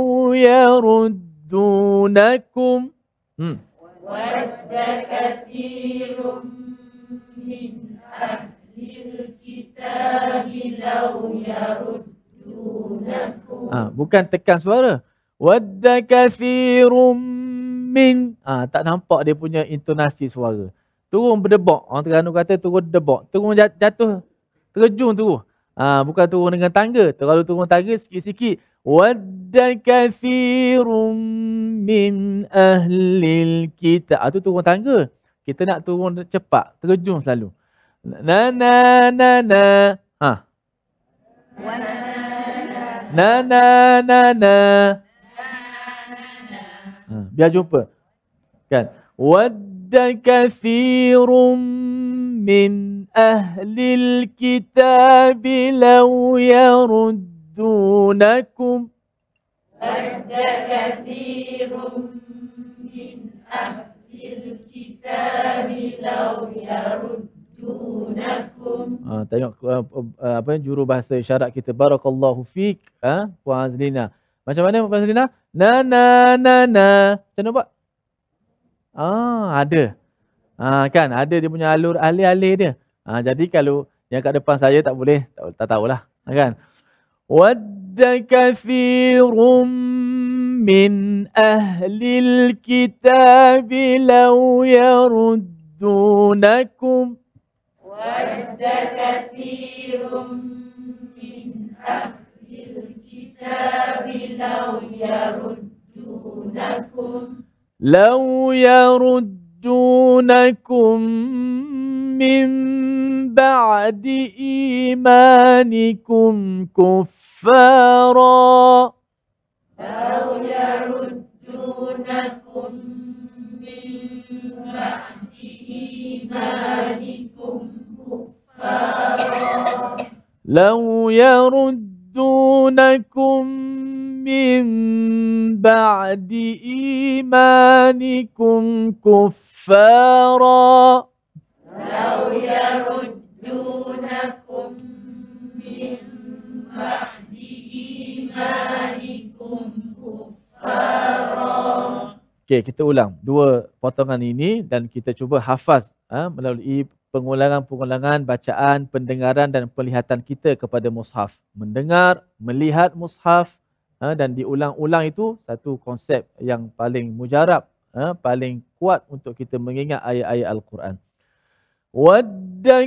yaruddunakum. Hmm. Wadda kathirun min ahli alkitab, law yaruddunakum. Ha, bukan tekan suara. Wadda kathirum min. ha, tak nampak dia punya intonasi suara. Turun berdebak. Orang Terengganu kata turun debak. Turun jatuh. Terjun tu. ha, bukan turun dengan tangga. Terlalu turun tangga sikit-sikit. Wadda kathirum min ahlil kitab. Ha, tu turun tangga. Kita nak turun cepat. Terjun selalu. Na na na na. Ha. Na na na na. na. Ha, biar jumpa. Kan? Wadda kathirun min ahli alkitab law yaruddunakum Wadda kathirun min ahli alkitab law yaruddunakum ha, Tengok uh, uh, apa, apa jurubahasa isyarat kita Barakallahu fiqh ha? Puan Azlina Puan Azlina macam mana Puan Selina? Na na na na. Macam mana buat? Ah, ada. Ah, kan ada dia punya alur alih-alih dia. Ah, jadi kalau yang kat depan saya tak boleh, tak, tak tahulah. Ah, kan? Wadda kathirum min ahli alkitab law yaruddunakum Wadda kathirum min ahli الكتاب لو يردونكم لو يردونكم من بعد إيمانكم كفارا لو يردونكم من بعد إيمانكم كفارا لو يردونكم يردونكم من بعد إيمانكم كفارا لو يردونكم من بعد إيمانكم كفارا Okay, kita ulang dua potongan ini dan kita cuba hafaz ha, melalui pengulangan-pengulangan bacaan, pendengaran dan penglihatan kita kepada mushaf. Mendengar, melihat mushaf ha, dan diulang-ulang itu satu konsep yang paling mujarab, ha, paling kuat untuk kita mengingat ayat-ayat Al-Quran. Wadda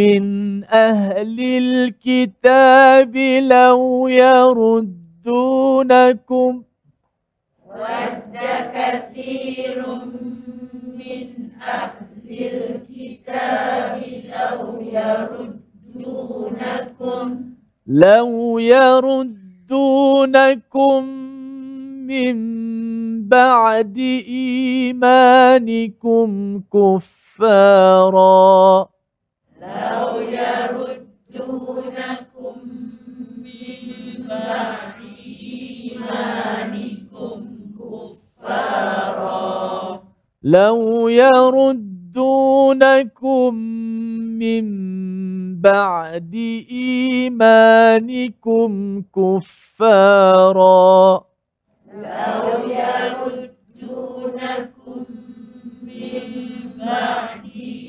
min ahli al kitab law yaruddunakum Wadda min أهل الكتاب لو يردونكم لو يردونكم من بعد إيمانكم كفارا لو يردونكم من بعد إيمانكم كفارا لو يردونكم من بعد إيمانكم كفارا لو يردونكم من بعد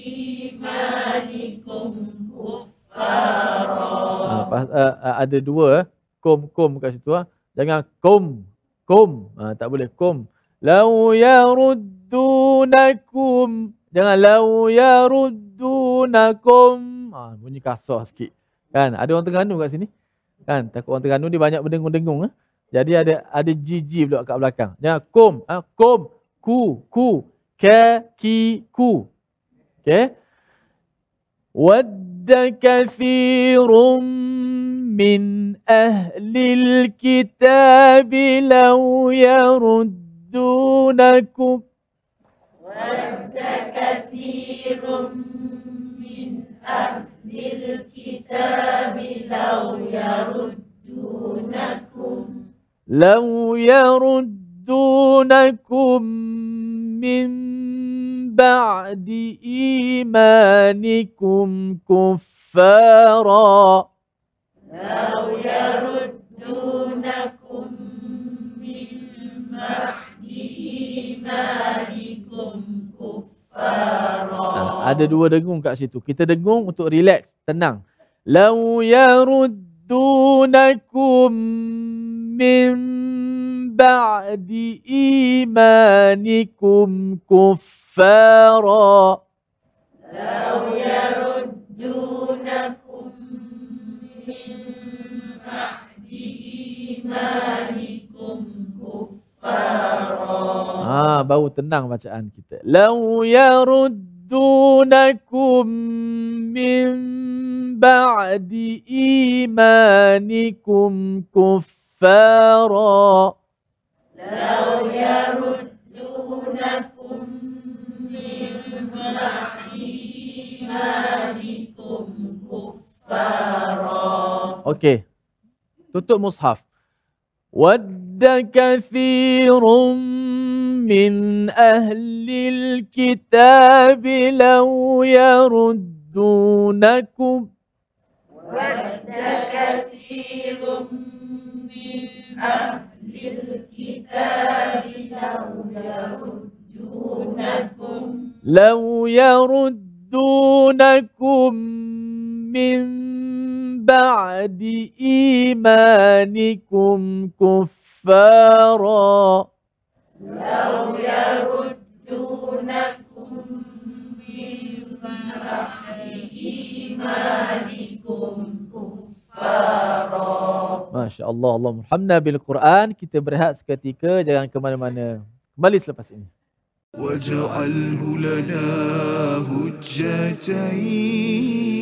إيمانكم كفارا ada dua kum kum kat situ jangan kum kum tak boleh kum lau yarud yaruddunakum. Jangan lau yaruddunakum. Ha, ah, bunyi kasar sikit. Kan? Ada orang Terengganu kat sini. Kan? Takut orang Terengganu dia banyak berdengung-dengung. Eh? Jadi ada ada GG pula kat belakang. ya kum. Ha? Kum. Ku. Ku. Ke. Ki. Ku. Okay. wad kathirum min ahli alkitab law yaruddunakum. ورد كثير من أهل الكتاب لو يردونكم لو يردونكم من بعد إيمانكم كفارا لو يردونكم من بعد إيمانكم ada dua degung kat situ. Kita degung untuk relax, tenang. Lau yarudunakum min ba'di imanikum kuffara. Lau yarudunakum min ba'di imanikum Ha, baru tenang bacaan kita. Lau yaruddunakum min ba'di imanikum kuffara. Lau yaruddunakum min ba'di imanikum kuffara. Okey. Tutup mushaf. Wad ود كثير من أهل الكتاب لو يردونكم ود كثير من أهل الكتاب لو يردونكم لو يردونكم من بعد إيمانكم كفر كفارا لو يردونكم من بعد إيمانكم كفارا Masya Allah, Allah merhamna bil Quran. Kita berehat seketika, jangan ke mana-mana. Kembali selepas ini. وَجَعَلْهُ لَنَا هُجَّتَيْنِ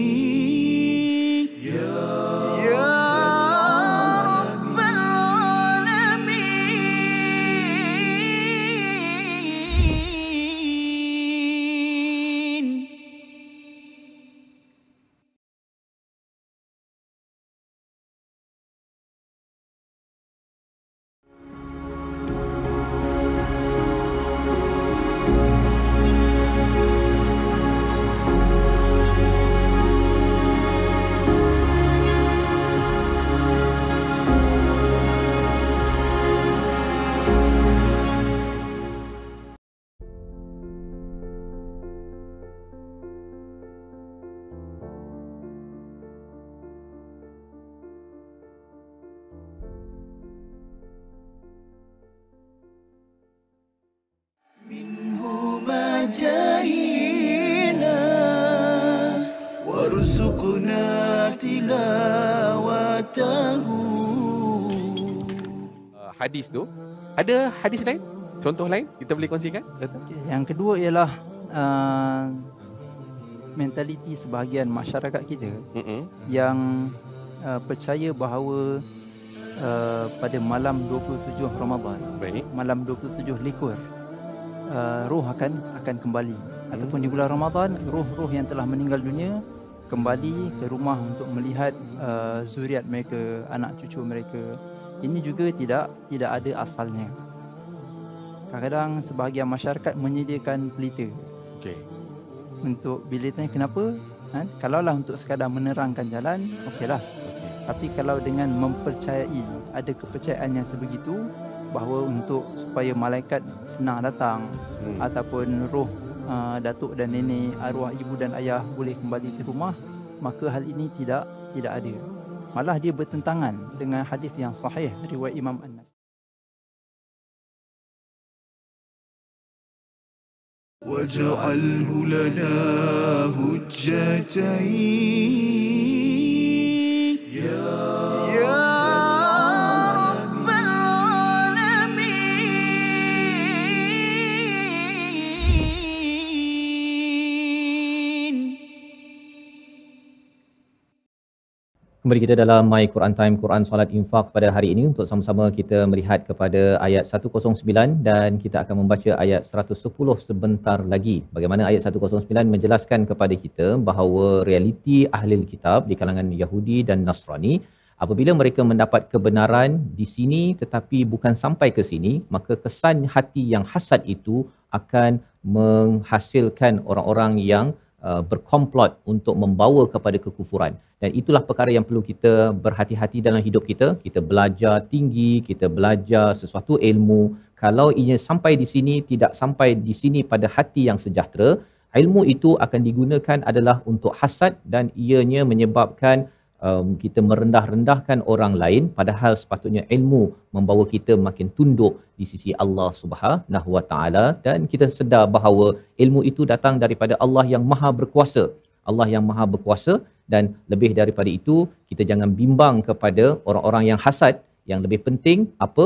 جئنا وارزقنا تلاوته hadis tu ada hadis lain contoh lain kita boleh kongsikan yang kedua ialah uh, mentaliti sebahagian masyarakat kita mm-hmm. yang uh, percaya bahawa uh, pada malam 27 Ramadan Baik. malam 27 likur uh, roh akan akan kembali hmm. ataupun di bulan Ramadan ruh-ruh yang telah meninggal dunia kembali ke rumah untuk melihat uh, zuriat mereka anak cucu mereka ini juga tidak tidak ada asalnya kadang-kadang sebahagian masyarakat menyediakan pelita okey untuk bilitnya kenapa ha? kalaulah untuk sekadar menerangkan jalan okeylah okay. tapi kalau dengan mempercayai ada kepercayaan yang sebegitu bahawa untuk supaya malaikat senang datang hmm. ataupun roh uh, datuk dan nenek arwah ibu dan ayah boleh kembali ke rumah maka hal ini tidak tidak ada malah dia bertentangan dengan hadis yang sahih riwayat Imam An-Nas waj'alhu lana hujjatain kembali kita dalam My Quran Time Quran Salat Infak pada hari ini untuk sama-sama kita melihat kepada ayat 109 dan kita akan membaca ayat 110 sebentar lagi. Bagaimana ayat 109 menjelaskan kepada kita bahawa realiti ahli kitab di kalangan Yahudi dan Nasrani apabila mereka mendapat kebenaran di sini tetapi bukan sampai ke sini, maka kesan hati yang hasad itu akan menghasilkan orang-orang yang Uh, berkomplot untuk membawa kepada kekufuran dan itulah perkara yang perlu kita berhati-hati dalam hidup kita kita belajar tinggi kita belajar sesuatu ilmu kalau ia sampai di sini tidak sampai di sini pada hati yang sejahtera ilmu itu akan digunakan adalah untuk hasad dan ianya menyebabkan um, kita merendah-rendahkan orang lain padahal sepatutnya ilmu membawa kita makin tunduk di sisi Allah Subhanahu Wa Taala dan kita sedar bahawa ilmu itu datang daripada Allah yang Maha Berkuasa. Allah yang Maha Berkuasa dan lebih daripada itu kita jangan bimbang kepada orang-orang yang hasad yang lebih penting apa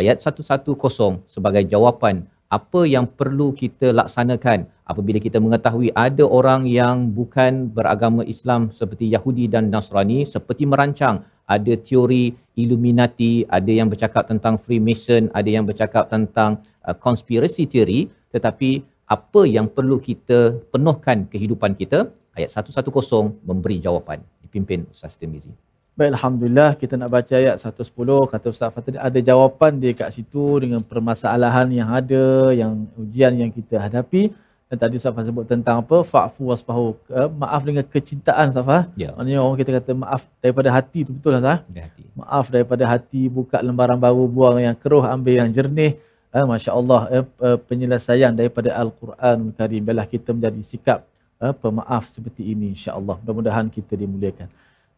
ayat 110 sebagai jawapan apa yang perlu kita laksanakan apabila kita mengetahui ada orang yang bukan beragama Islam seperti Yahudi dan Nasrani seperti merancang ada teori Illuminati ada yang bercakap tentang Freemason ada yang bercakap tentang konspirasi uh, teori tetapi apa yang perlu kita penuhkan kehidupan kita ayat 110 memberi jawapan dipimpin Ustaz Tirmizi Baik, Alhamdulillah kita nak baca ayat 110 kata Ustaz Fatih ada jawapan dia kat situ dengan permasalahan yang ada yang ujian yang kita hadapi dan tadi Ustaz sebut tentang apa fa'fu wasfahu eh, maaf dengan kecintaan Ustaz Fah ya. maknanya orang kita kata maaf daripada hati tu betul lah Ustaz maaf daripada hati buka lembaran baru buang yang keruh ambil yang jernih eh, Masya Allah eh, eh, penyelesaian daripada Al-Quran Al-Karim biarlah kita menjadi sikap eh, pemaaf seperti ini Insya Allah, mudah-mudahan kita dimuliakan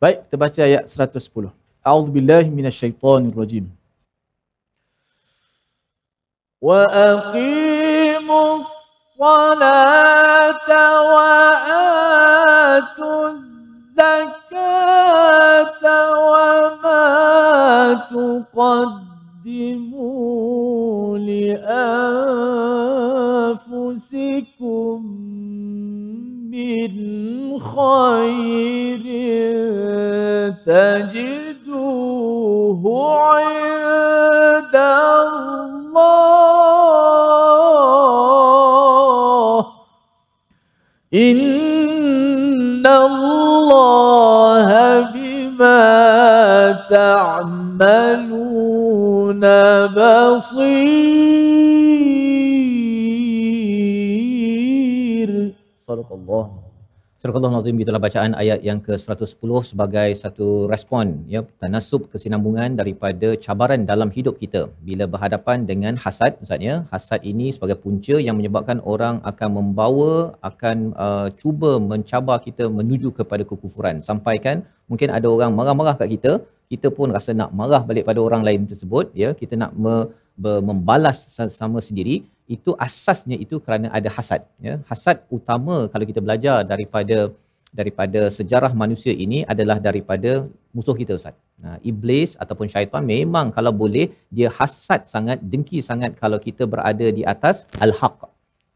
Baik, kita baca ayat 110. A'udzu billahi minasyaitonir rajim. Wa aqimus salata wa atuz zakata wa ma tuqaddimu li anfusikum min khairin تجدوه عند الله إن الله بما تعملون بصير صدق الله Surah al itulah bacaan ayat yang ke-110 sebagai satu respon, ya, tanasub kesinambungan daripada cabaran dalam hidup kita. Bila berhadapan dengan hasad, misalnya, hasad ini sebagai punca yang menyebabkan orang akan membawa, akan uh, cuba mencabar kita menuju kepada kekufuran. Sampaikan, mungkin ada orang marah-marah kat kita, kita pun rasa nak marah balik pada orang lain tersebut, ya, kita nak me- membalas sama sendiri itu asasnya itu kerana ada hasad ya hasad utama kalau kita belajar daripada daripada sejarah manusia ini adalah daripada musuh kita ustaz nah iblis ataupun syaitan memang kalau boleh dia hasad sangat dengki sangat kalau kita berada di atas al-haq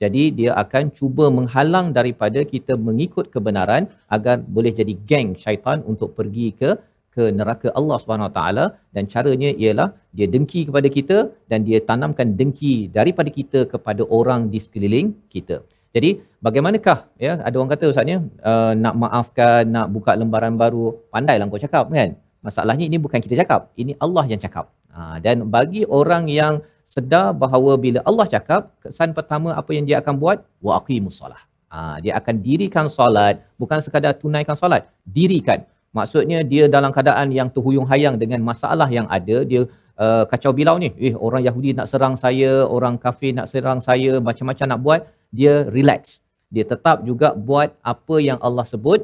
jadi dia akan cuba menghalang daripada kita mengikut kebenaran agar boleh jadi geng syaitan untuk pergi ke ke neraka Allah Subhanahu Wa Taala dan caranya ialah dia dengki kepada kita dan dia tanamkan dengki daripada kita kepada orang di sekeliling kita. Jadi bagaimanakah ya ada orang kata ustaznya uh, nak maafkan nak buka lembaran baru pandailah kau cakap kan. Masalahnya ini bukan kita cakap, ini Allah yang cakap. Ha, dan bagi orang yang sedar bahawa bila Allah cakap, kesan pertama apa yang dia akan buat? Wa aqimus Ha, dia akan dirikan solat, bukan sekadar tunaikan solat, dirikan. Maksudnya dia dalam keadaan yang terhuyung hayang dengan masalah yang ada, dia uh, kacau bilau ni. Eh, orang Yahudi nak serang saya, orang kafir nak serang saya, macam-macam nak buat. Dia relax. Dia tetap juga buat apa yang Allah sebut,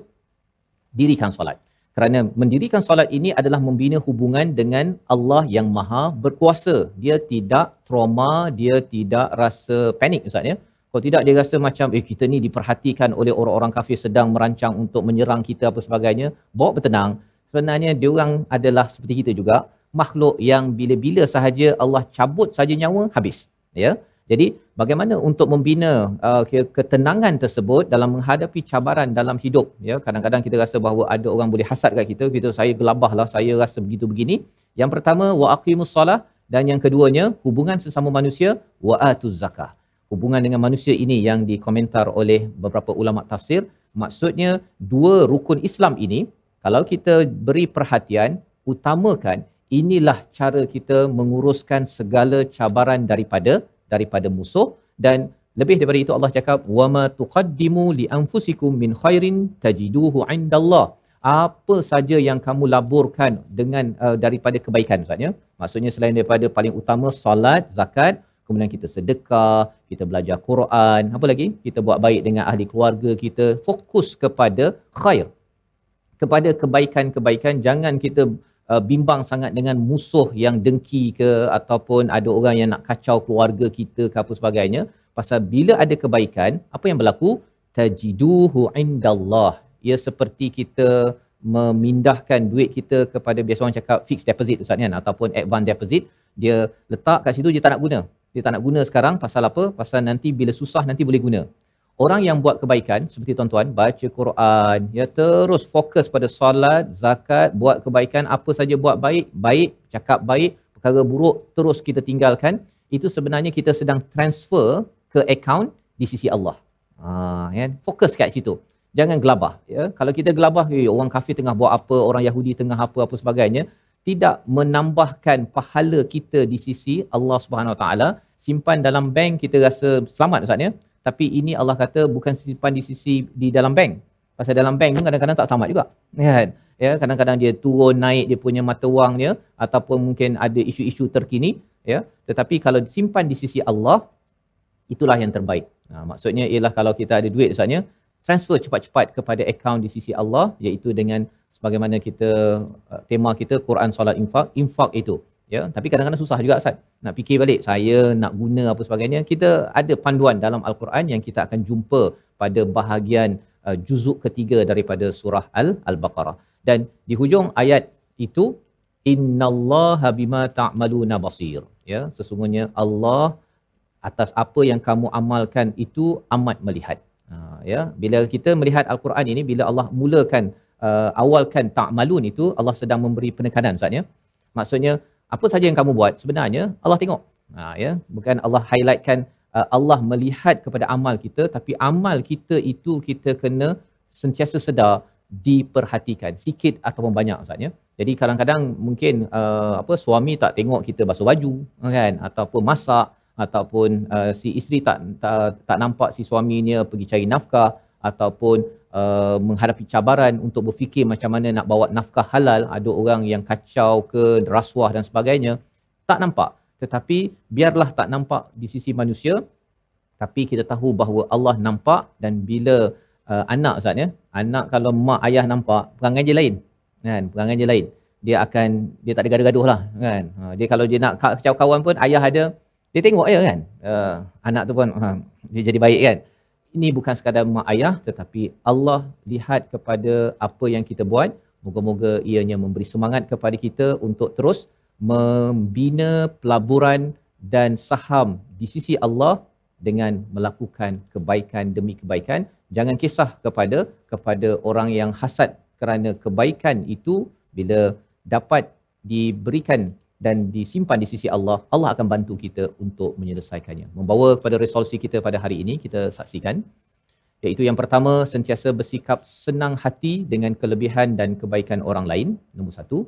dirikan solat. Kerana mendirikan solat ini adalah membina hubungan dengan Allah yang maha berkuasa. Dia tidak trauma, dia tidak rasa panik Ustaz ya. Kalau tidak dia rasa macam eh kita ni diperhatikan oleh orang-orang kafir sedang merancang untuk menyerang kita apa sebagainya, bawa bertenang. Sebenarnya dia orang adalah seperti kita juga, makhluk yang bila-bila sahaja Allah cabut saja nyawa habis. Ya. Jadi bagaimana untuk membina uh, ketenangan tersebut dalam menghadapi cabaran dalam hidup ya kadang-kadang kita rasa bahawa ada orang boleh hasad kat kita kita saya gelabahlah saya rasa begitu begini yang pertama wa aqimussalah dan yang keduanya hubungan sesama manusia wa atuz zakah hubungan dengan manusia ini yang dikomentar oleh beberapa ulama tafsir maksudnya dua rukun Islam ini kalau kita beri perhatian utamakan inilah cara kita menguruskan segala cabaran daripada daripada musuh dan lebih daripada itu Allah cakap wama tuqaddimu li anfusikum min khairin tajiduhu indallah apa saja yang kamu laburkan dengan uh, daripada kebaikan maksudnya maksudnya selain daripada paling utama solat zakat kemudian kita sedekah, kita belajar Quran, apa lagi? Kita buat baik dengan ahli keluarga kita, fokus kepada khair. Kepada kebaikan-kebaikan, jangan kita uh, bimbang sangat dengan musuh yang dengki ke ataupun ada orang yang nak kacau keluarga kita ke apa sebagainya. Pasal bila ada kebaikan, apa yang berlaku? Tajiduhu indallah. Ia seperti kita memindahkan duit kita kepada biasa orang cakap fixed deposit Ustaz ni kan ataupun advance deposit dia letak kat situ je tak nak guna dia tak nak guna sekarang pasal apa? Pasal nanti bila susah nanti boleh guna. Orang yang buat kebaikan seperti tuan-tuan baca Quran, ya terus fokus pada solat, zakat, buat kebaikan apa saja buat baik, baik, cakap baik, perkara buruk terus kita tinggalkan, itu sebenarnya kita sedang transfer ke akaun di sisi Allah. Ha, ya, fokus kat situ. Jangan gelabah. Ya. Kalau kita gelabah, eh, orang kafir tengah buat apa, orang Yahudi tengah apa, apa sebagainya, tidak menambahkan pahala kita di sisi Allah Subhanahu Wa Taala simpan dalam bank kita rasa selamat Ustaz ya. Tapi ini Allah kata bukan simpan di sisi di dalam bank. Pasal dalam bank pun kadang-kadang tak selamat juga. Ya kan? Ya, kadang-kadang dia turun naik dia punya mata wangnya ataupun mungkin ada isu-isu terkini ya. Tetapi kalau simpan di sisi Allah itulah yang terbaik. Nah, ha, maksudnya ialah kalau kita ada duit Ustaz ya, transfer cepat-cepat kepada akaun di sisi Allah iaitu dengan bagaimana kita uh, tema kita Quran solat infak infak itu ya tapi kadang-kadang susah juga Ustaz nak fikir balik saya nak guna apa sebagainya kita ada panduan dalam al-Quran yang kita akan jumpa pada bahagian uh, juzuk ketiga daripada surah al-Baqarah dan di hujung ayat itu innallaha bima ta'maluna basir ya sesungguhnya Allah atas apa yang kamu amalkan itu amat melihat uh, ya bila kita melihat al-Quran ini bila Allah mulakan uh, awalkan ta'malun itu Allah sedang memberi penekanan Ustaz ya maksudnya apa saja yang kamu buat sebenarnya Allah tengok ha ya bukan Allah highlightkan uh, Allah melihat kepada amal kita tapi amal kita itu kita kena sentiasa sedar diperhatikan sikit ataupun banyak ustaz ya. jadi kadang-kadang mungkin uh, apa suami tak tengok kita basuh baju kan ataupun masak ataupun uh, si isteri tak, tak tak nampak si suaminya pergi cari nafkah ataupun Uh, menghadapi cabaran untuk berfikir macam mana nak bawa nafkah halal, ada orang yang kacau ke rasuah dan sebagainya, tak nampak. Tetapi biarlah tak nampak di sisi manusia, tapi kita tahu bahawa Allah nampak dan bila uh, anak Ustaz ya, anak kalau mak ayah nampak, perangai dia lain. Kan? Perangai dia lain. Dia akan, dia tak ada gaduh-gaduh lah. Kan? Ha, dia kalau dia nak kacau kawan pun, ayah ada, dia tengok ya kan. Uh, anak tu pun, uh, dia jadi baik kan ini bukan sekadar mak ayah tetapi Allah lihat kepada apa yang kita buat moga-moga ianya memberi semangat kepada kita untuk terus membina pelaburan dan saham di sisi Allah dengan melakukan kebaikan demi kebaikan jangan kisah kepada kepada orang yang hasad kerana kebaikan itu bila dapat diberikan dan disimpan di sisi Allah, Allah akan bantu kita untuk menyelesaikannya. Membawa kepada resolusi kita pada hari ini, kita saksikan. Iaitu yang pertama, sentiasa bersikap senang hati dengan kelebihan dan kebaikan orang lain. Nombor satu.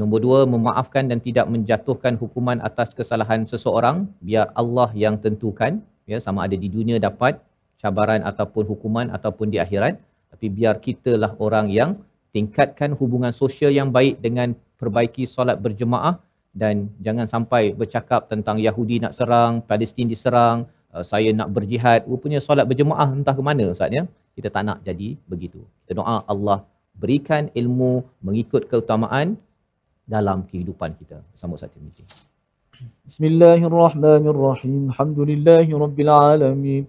Nombor dua, memaafkan dan tidak menjatuhkan hukuman atas kesalahan seseorang. Biar Allah yang tentukan. Ya, sama ada di dunia dapat cabaran ataupun hukuman ataupun di akhirat. Tapi biar kitalah orang yang tingkatkan hubungan sosial yang baik dengan perbaiki solat berjemaah dan jangan sampai bercakap tentang Yahudi nak serang, Palestin diserang, uh, saya nak berjihad, rupanya solat berjemaah entah ke mana Ustaz ya. Kita tak nak jadi begitu. Kita doa Allah berikan ilmu mengikut keutamaan dalam kehidupan kita. Sama Ustaz Tirmizi. Bismillahirrahmanirrahim. Alhamdulillahirabbil alamin.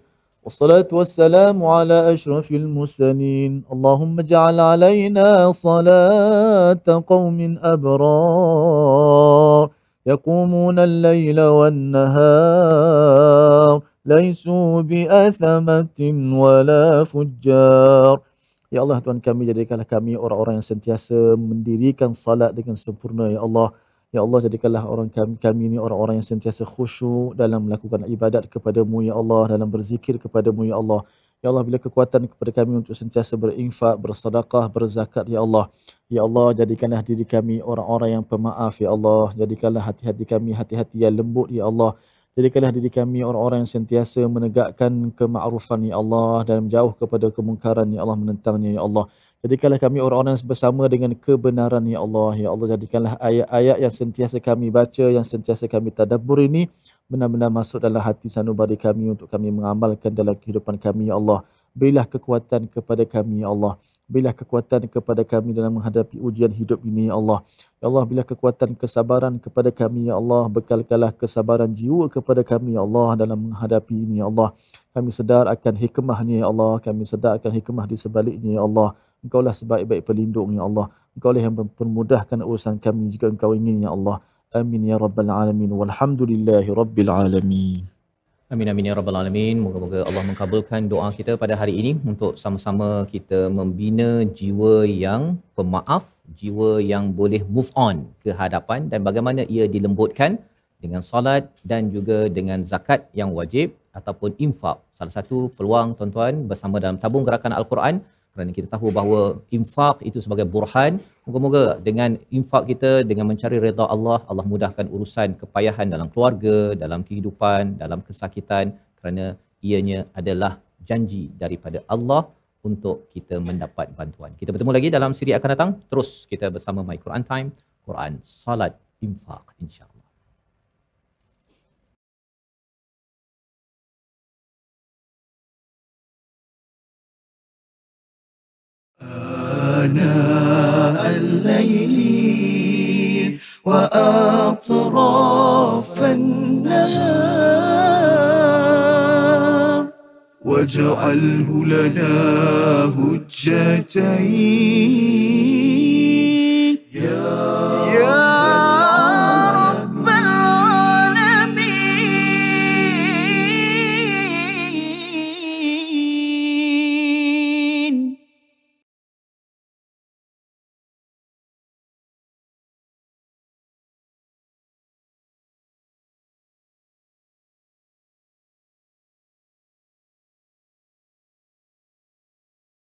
والصلاة والسلام على أشرف المرسلين اللهم اجعل علينا صلاة قوم أبرار يقومون الليل والنهار ليسوا بأثمة ولا فجار يا الله Tuhan kami jadikanlah kami orang-orang yang sentiasa mendirikan salat dengan sempurna Ya Allah Ya Allah jadikanlah orang kami, kami ini orang-orang yang sentiasa khusyuk dalam melakukan ibadat kepadamu ya Allah dalam berzikir kepadamu ya Allah. Ya Allah bila kekuatan kepada kami untuk sentiasa berinfak, bersedekah, berzakat ya Allah. Ya Allah jadikanlah diri kami orang-orang yang pemaaf ya Allah. Jadikanlah hati-hati kami hati-hati yang lembut ya Allah. Jadikanlah diri kami orang-orang yang sentiasa menegakkan kemarufan ya Allah dan menjauh kepada kemungkaran ya Allah menentangnya ya Allah. Jadikanlah kami orang-orang yang bersama dengan kebenaran ya Allah. Ya Allah jadikanlah ayat-ayat yang sentiasa kami baca, yang sentiasa kami tadabbur ini benar-benar masuk dalam hati sanubari kami untuk kami mengamalkan dalam kehidupan kami ya Allah. Berilah kekuatan kepada kami ya Allah. Berilah kekuatan kepada kami dalam menghadapi ujian hidup ini ya Allah. Ya Allah berilah kekuatan kesabaran kepada kami ya Allah. Bekalkanlah kesabaran jiwa kepada kami ya Allah dalam menghadapi ini ya Allah. Kami sedar akan hikmahnya ya Allah. Kami sedar akan hikmah di sebaliknya ya Allah. Engkaulah sebaik-baik pelindung ya Allah. Engkaulah yang mempermudahkan urusan kami jika Engkau ingin ya Allah. Amin ya rabbal alamin walhamdulillahi rabbil alamin. Amin amin ya rabbal alamin. Moga-moga Allah mengkabulkan doa kita pada hari ini untuk sama-sama kita membina jiwa yang pemaaf, jiwa yang boleh move on ke hadapan dan bagaimana ia dilembutkan dengan salat dan juga dengan zakat yang wajib ataupun infak. Salah satu peluang tuan-tuan bersama dalam tabung gerakan Al-Quran dan kita tahu bahawa infak itu sebagai burhan moga-moga dengan infak kita dengan mencari reda Allah Allah mudahkan urusan kepayahan dalam keluarga dalam kehidupan dalam kesakitan kerana ianya adalah janji daripada Allah untuk kita mendapat bantuan. Kita bertemu lagi dalam siri akan datang. Terus kita bersama My Quran Time, Quran, Salat, Infak Insyaallah. آناء الليل وأطراف النهار واجعله لنا هجتين